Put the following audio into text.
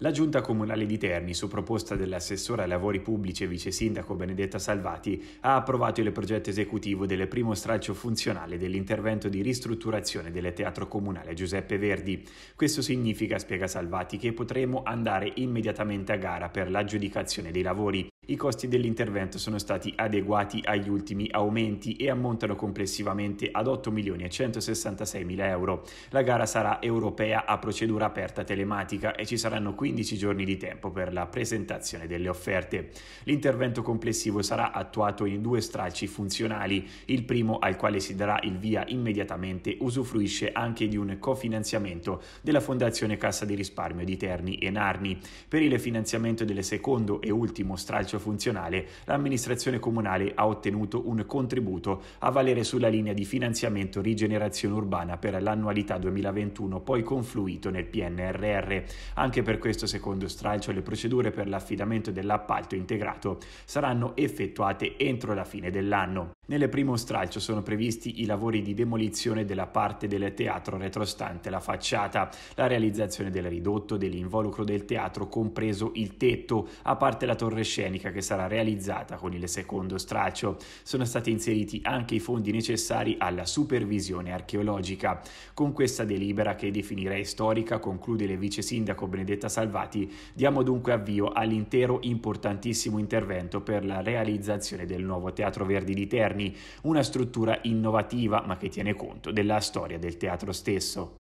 La giunta comunale di Terni, su proposta dell'assessore ai lavori pubblici e vice sindaco Benedetta Salvati, ha approvato il progetto esecutivo del primo stralcio funzionale dell'intervento di ristrutturazione del teatro comunale Giuseppe Verdi. Questo significa, spiega Salvati, che potremo andare immediatamente a gara per l'aggiudicazione dei lavori. I costi dell'intervento sono stati adeguati agli ultimi aumenti e ammontano complessivamente ad 8.166.000 euro. La gara sarà europea a procedura aperta telematica e ci saranno 15 giorni di tempo per la presentazione delle offerte. L'intervento complessivo sarà attuato in due stralci funzionali. Il primo, al quale si darà il via immediatamente, usufruisce anche di un cofinanziamento della Fondazione Cassa di Risparmio di Terni e Narni. Per il finanziamento del secondo e ultimo stralcio bilancio funzionale, l'amministrazione comunale ha ottenuto un contributo a valere sulla linea di finanziamento rigenerazione urbana per l'annualità 2021 poi confluito nel PNRR. Anche per questo, secondo Stralcio, le procedure per l'affidamento dell'appalto integrato saranno effettuate entro la fine dell'anno. Nel primo stralcio sono previsti i lavori di demolizione della parte del teatro retrostante la facciata, la realizzazione del ridotto, dell'involucro del teatro, compreso il tetto, a parte la torre scenica che sarà realizzata con il secondo stralcio. Sono stati inseriti anche i fondi necessari alla supervisione archeologica. Con questa delibera, che definirei storica, conclude il vice sindaco Benedetta Salvati, diamo dunque avvio all'intero importantissimo intervento per la realizzazione del nuovo Teatro Verdi di Terni moderni, una struttura innovativa ma che tiene conto della storia del teatro stesso.